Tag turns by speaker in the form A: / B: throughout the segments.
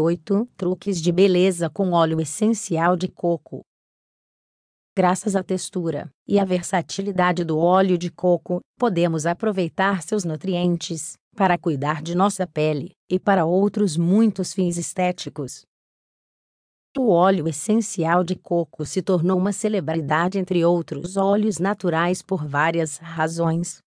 A: 8 truques de beleza com óleo essencial de coco. Graças à textura e à versatilidade do óleo de coco, podemos aproveitar seus nutrientes para cuidar de nossa pele e para outros muitos fins estéticos. O óleo essencial de coco se tornou uma celebridade entre outros óleos naturais por várias razões,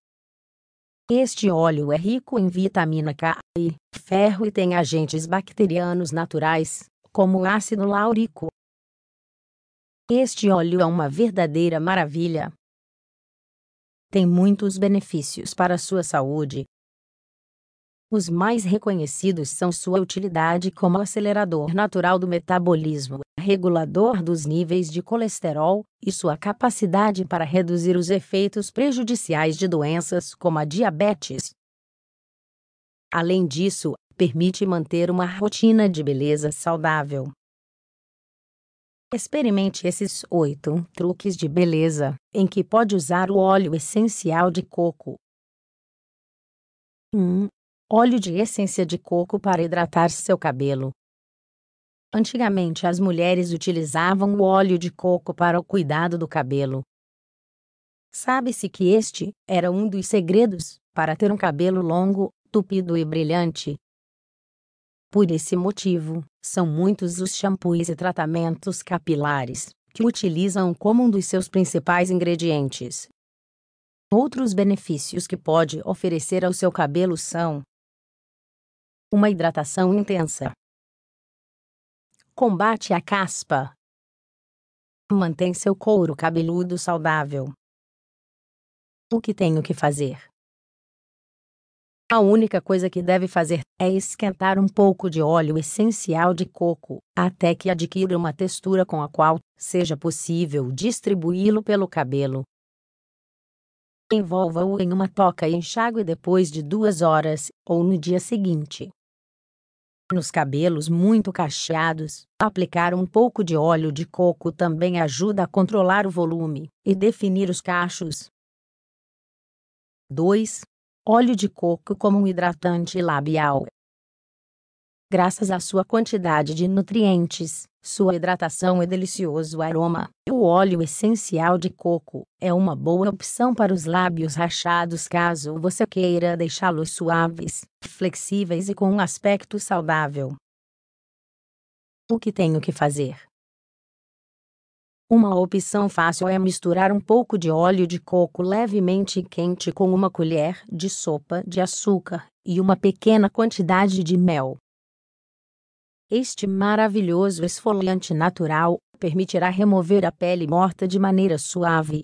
A: este óleo é rico em vitamina K e ferro e tem agentes bacterianos naturais, como o ácido láurico. Este óleo é uma verdadeira maravilha. Tem muitos benefícios para a sua saúde, os mais reconhecidos são sua utilidade como acelerador natural do metabolismo, regulador dos níveis de colesterol, e sua capacidade para reduzir os efeitos prejudiciais de doenças como a diabetes. Além disso, permite manter uma rotina de beleza saudável. Experimente esses oito truques de beleza, em que pode usar o óleo essencial de coco. 1. Um, Óleo de essência de coco para hidratar seu cabelo. Antigamente as mulheres utilizavam o óleo de coco para o cuidado do cabelo. Sabe-se que este era um dos segredos para ter um cabelo longo, tupido e brilhante. Por esse motivo, são muitos os shampoos e tratamentos capilares que utilizam como um dos seus principais ingredientes. Outros benefícios que pode oferecer ao seu cabelo são uma hidratação intensa. Combate a caspa. Mantém seu couro cabeludo saudável. O que tenho que fazer? A única coisa que deve fazer é esquentar um pouco de óleo essencial de coco, até que adquira uma textura com a qual seja possível distribuí-lo pelo cabelo. Envolva-o em uma toca e enxágue depois de duas horas, ou no dia seguinte nos cabelos muito cacheados. Aplicar um pouco de óleo de coco também ajuda a controlar o volume e definir os cachos. 2. Óleo de coco como um hidratante labial graças à sua quantidade de nutrientes, sua hidratação e delicioso aroma. O óleo essencial de coco é uma boa opção para os lábios rachados caso você queira deixá-los suaves, flexíveis e com um aspecto saudável. O que tenho que fazer? Uma opção fácil é misturar um pouco de óleo de coco levemente quente com uma colher de sopa de açúcar e uma pequena quantidade de mel. Este maravilhoso esfoliante natural permitirá remover a pele morta de maneira suave.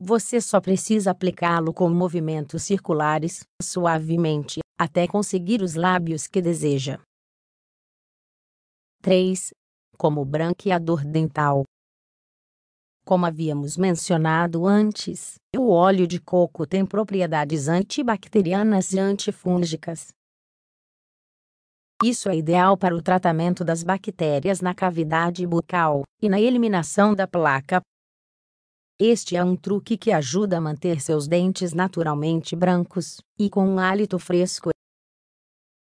A: Você só precisa aplicá-lo com movimentos circulares, suavemente, até conseguir os lábios que deseja. 3. Como branqueador dental. Como havíamos mencionado antes, o óleo de coco tem propriedades antibacterianas e antifúngicas, isso é ideal para o tratamento das bactérias na cavidade bucal e na eliminação da placa. Este é um truque que ajuda a manter seus dentes naturalmente brancos e com um hálito fresco.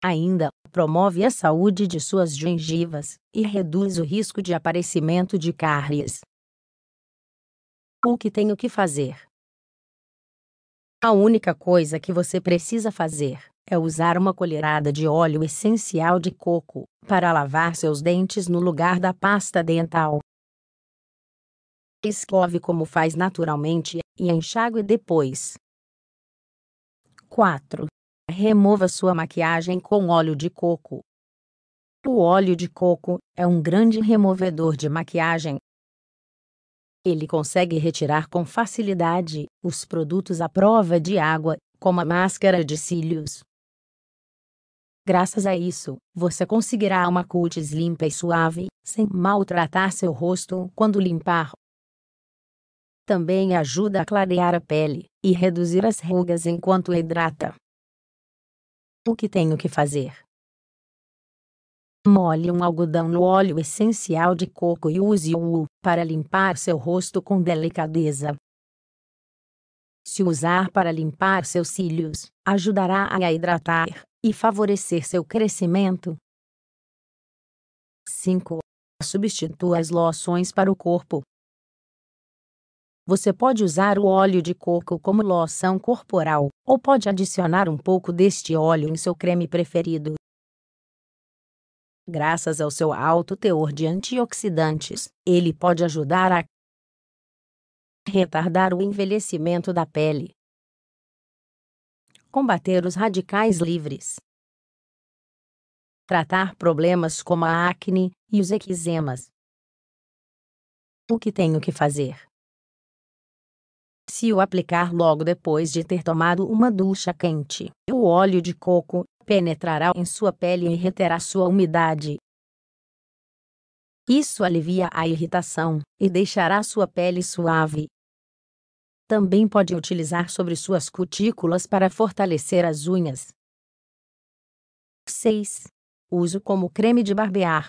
A: Ainda, promove a saúde de suas gengivas e reduz o risco de aparecimento de cáries. O que tenho que fazer? A única coisa que você precisa fazer é usar uma colherada de óleo essencial de coco para lavar seus dentes no lugar da pasta dental. Escove como faz naturalmente e enxague depois. 4. Remova sua maquiagem com óleo de coco. O óleo de coco é um grande removedor de maquiagem. Ele consegue retirar com facilidade os produtos à prova de água, como a máscara de cílios, Graças a isso, você conseguirá uma cutis limpa e suave, sem maltratar seu rosto quando limpar. Também ajuda a clarear a pele e reduzir as rugas enquanto hidrata. O que tenho que fazer? Molhe um algodão no óleo essencial de coco e use-o para limpar seu rosto com delicadeza. Se usar para limpar seus cílios, ajudará a hidratar e favorecer seu crescimento. 5. Substitua as loções para o corpo. Você pode usar o óleo de coco como loção corporal, ou pode adicionar um pouco deste óleo em seu creme preferido. Graças ao seu alto teor de antioxidantes, ele pode ajudar a retardar o envelhecimento da pele, combater os radicais livres. Tratar problemas como a acne e os eczemas. O que tenho que fazer? Se o aplicar logo depois de ter tomado uma ducha quente, o óleo de coco penetrará em sua pele e reterá sua umidade. Isso alivia a irritação e deixará sua pele suave. Também pode utilizar sobre suas cutículas para fortalecer as unhas. 6. Uso como creme de barbear.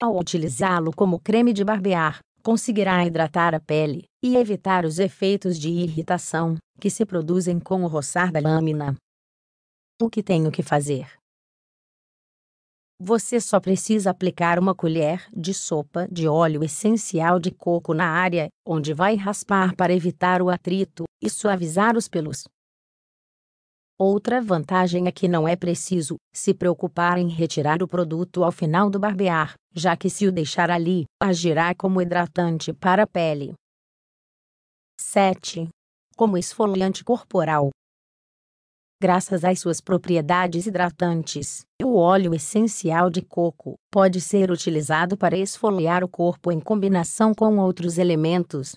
A: Ao utilizá-lo como creme de barbear, conseguirá hidratar a pele e evitar os efeitos de irritação que se produzem com o roçar da lâmina. O que tenho que fazer? Você só precisa aplicar uma colher de sopa de óleo essencial de coco na área onde vai raspar para evitar o atrito e suavizar os pelos. Outra vantagem é que não é preciso se preocupar em retirar o produto ao final do barbear, já que se o deixar ali, agirá como hidratante para a pele. 7. Como esfoliante corporal graças às suas propriedades hidratantes. O óleo essencial de coco pode ser utilizado para esfoliar o corpo em combinação com outros elementos.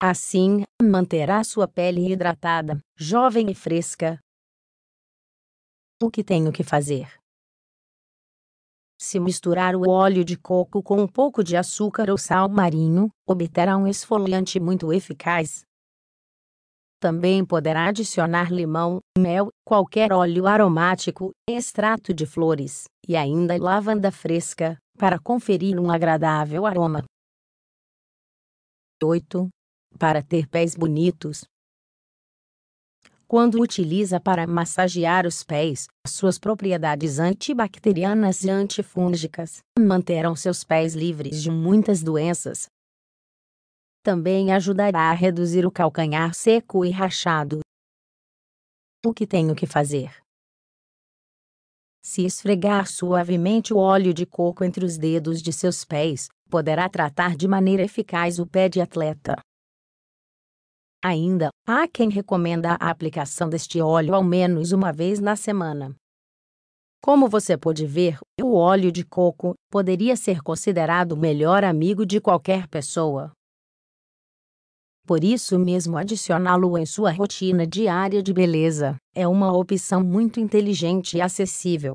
A: Assim, manterá sua pele hidratada, jovem e fresca. O que tenho que fazer? Se misturar o óleo de coco com um pouco de açúcar ou sal marinho, obterá um esfoliante muito eficaz. Também poderá adicionar limão, mel, qualquer óleo aromático, extrato de flores e ainda lavanda fresca, para conferir um agradável aroma. 8. Para ter pés bonitos. Quando utiliza para massagear os pés, suas propriedades antibacterianas e antifúngicas manterão seus pés livres de muitas doenças, também ajudará a reduzir o calcanhar seco e rachado. O que tenho que fazer? Se esfregar suavemente o óleo de coco entre os dedos de seus pés, poderá tratar de maneira eficaz o pé de atleta. Ainda, há quem recomenda a aplicação deste óleo ao menos uma vez na semana. Como você pode ver, o óleo de coco poderia ser considerado o melhor amigo de qualquer pessoa. Por isso mesmo adicioná-lo em sua rotina diária de beleza é uma opção muito inteligente e acessível.